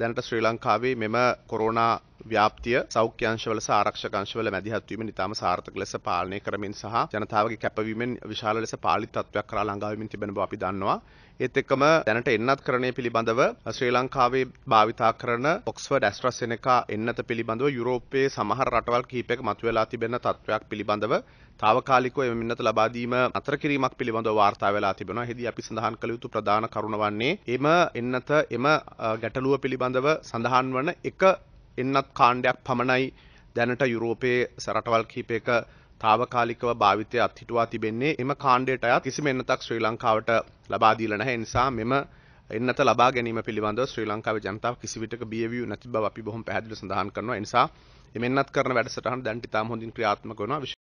දැනට ශ්‍රී ලංකාවේ මෙම කොරෝනා ව්‍යාපතිය සෞඛ්‍යංශවල ආරක්ෂකංශවල මැදිහත්වීම නිතාම සාර්ථක ලෙස පාලනය කරමින් සහ ජනතාවගේ කැපවීමෙන් විශාල ලෙස පාලිතත්වයක් කරා ළඟාවමින් තිබෙන බව අපි දන්නවා. ඒත් එක්කම දැනට එන්නත් කරණය පිළිබඳව ශ්‍රී ලංකාවේ භාවිතා කරන ඔක්ස්වර්ඩ් ඇස්ට්‍රසෙනකා එන්නත පිළිබඳව යුරෝපයේ සමහර රටවල් කීපයක මතුවෙලා තිබෙන තත්ත්වයක් පිළිබඳව තාවකාලිකව එම මින්නත ලබාදීම අතර කිරීමක් පිළිබඳව වාර්තා වෙලා තිබෙනවා. එෙහිදී අපි සඳහන් කළ යුතු ප්‍රධාන කරුණ වන්නේ එම එන්නත එම ගැටලුව පිළිබඳව සඳහන් වන එක එන්නත් කාණ්ඩයක් පමණයි දැනට යුරෝපයේ සරටවල් කීපයක තාවකාලිකව භාවිතය අත්හිටවා තිබෙන්නේ එම කාණ්ඩයට අයත් කිසිම එන්නතක් ශ්‍රී ලංකාවට ලබාදීල නැහැ නිසා මෙම එන්නත ලබා ගැනීම පිළිබඳ ශ්‍රී ලංකාවේ ජනතාව කිසිවිටක බියවිය නැති බව අපි බොහොම පැහැදිලිව සඳහන් කරනවා ඒ නිසා එමෙන්නත් කරන වැඩසටහන දැන් ඉතාම හොඳින් ක්‍රියාත්මක වෙනවා